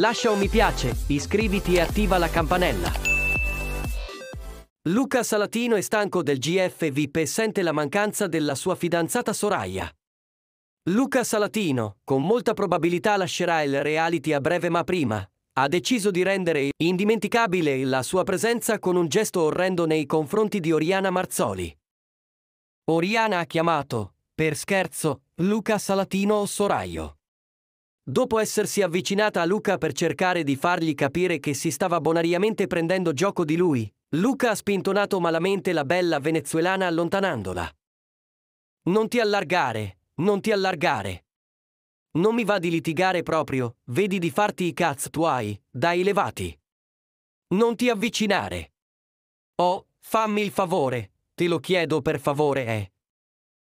Lascia un mi piace, iscriviti e attiva la campanella. Luca Salatino è stanco del GF VIP e sente la mancanza della sua fidanzata Soraya. Luca Salatino, con molta probabilità lascerà il reality a breve ma prima, ha deciso di rendere indimenticabile la sua presenza con un gesto orrendo nei confronti di Oriana Marzoli. Oriana ha chiamato, per scherzo, Luca Salatino o Soraio. Dopo essersi avvicinata a Luca per cercare di fargli capire che si stava bonariamente prendendo gioco di lui, Luca ha spintonato malamente la bella venezuelana allontanandola. Non ti allargare, non ti allargare. Non mi va di litigare proprio, vedi di farti i cazzo tuoi, dai levati. Non ti avvicinare. Oh, fammi il favore, te lo chiedo per favore, eh.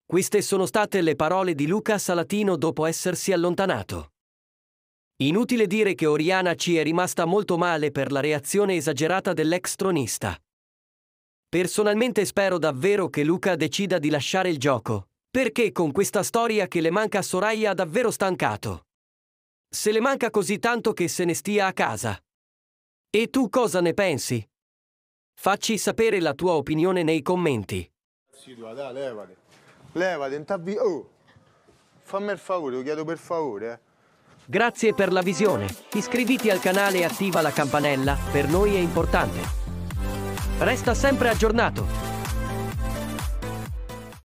Queste sono state le parole di Luca Salatino dopo essersi allontanato. Inutile dire che Oriana ci è rimasta molto male per la reazione esagerata dell'ex tronista. Personalmente spero davvero che Luca decida di lasciare il gioco, perché con questa storia che le manca a Soraya ha davvero stancato. Se le manca così tanto che se ne stia a casa. E tu cosa ne pensi? Facci sapere la tua opinione nei commenti. Sì, tu, dai, levate. Levate, intabbi... Oh! Fammi il favore, lo chiedo per favore, eh. Grazie per la visione. Iscriviti al canale e attiva la campanella, per noi è importante. Resta sempre aggiornato.